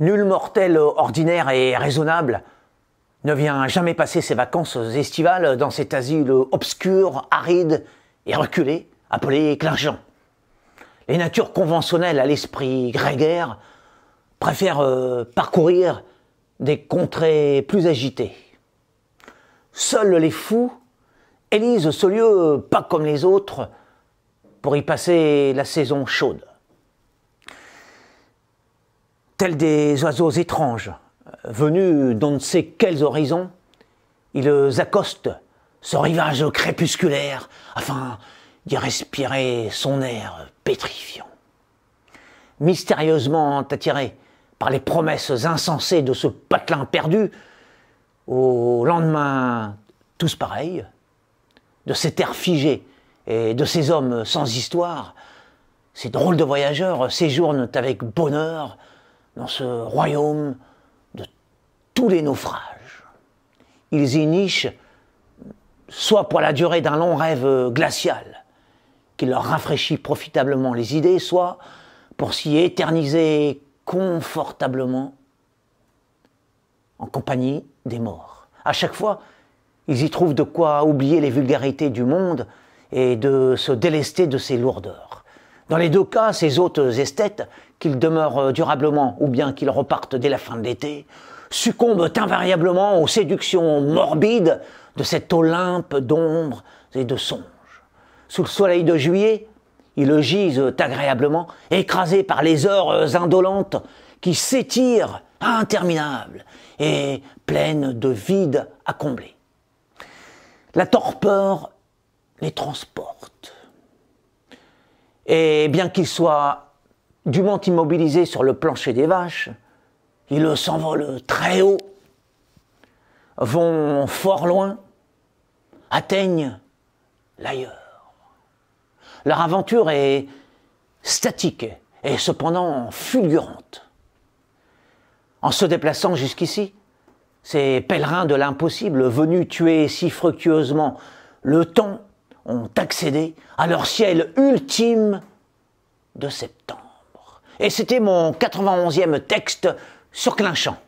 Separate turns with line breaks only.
Nul mortel ordinaire et raisonnable ne vient jamais passer ses vacances estivales dans cet asile obscur, aride et reculé, appelé Clargent. Les natures conventionnelles à l'esprit grégaire préfèrent euh, parcourir des contrées plus agitées. Seuls les fous élisent ce lieu pas comme les autres pour y passer la saison chaude. Tels des oiseaux étranges, euh, venus d'on ne sait quels horizons, ils accostent ce rivage crépusculaire afin d'y respirer son air pétrifiant. Mystérieusement attirés par les promesses insensées de ce patelin perdu, au lendemain tous pareils, de ces terres figées et de ces hommes sans histoire, ces drôles de voyageurs séjournent avec bonheur dans ce royaume de tous les naufrages. Ils y nichent soit pour la durée d'un long rêve glacial, qui leur rafraîchit profitablement les idées, soit pour s'y éterniser confortablement en compagnie des morts. À chaque fois, ils y trouvent de quoi oublier les vulgarités du monde et de se délester de ses lourdeurs. Dans les deux cas, ces hôtes esthètes, qu'ils demeurent euh, durablement ou bien qu'ils repartent dès la fin de l'été, succombent invariablement aux séductions morbides de cette Olympe d'ombre et de songe. Sous le soleil de juillet, ils gisent agréablement, écrasés par les heures indolentes qui s'étirent interminables et pleines de vides à combler. La torpeur les transporte et bien qu'ils soient dûment immobilisés sur le plancher des vaches, ils s'envolent très haut, vont fort loin, atteignent l'ailleurs. Leur aventure est statique et cependant fulgurante. En se déplaçant jusqu'ici, ces pèlerins de l'impossible venus tuer si fructueusement le temps ont accédé à leur ciel ultime de septembre. Et c'était mon 91e texte sur Clinchamp.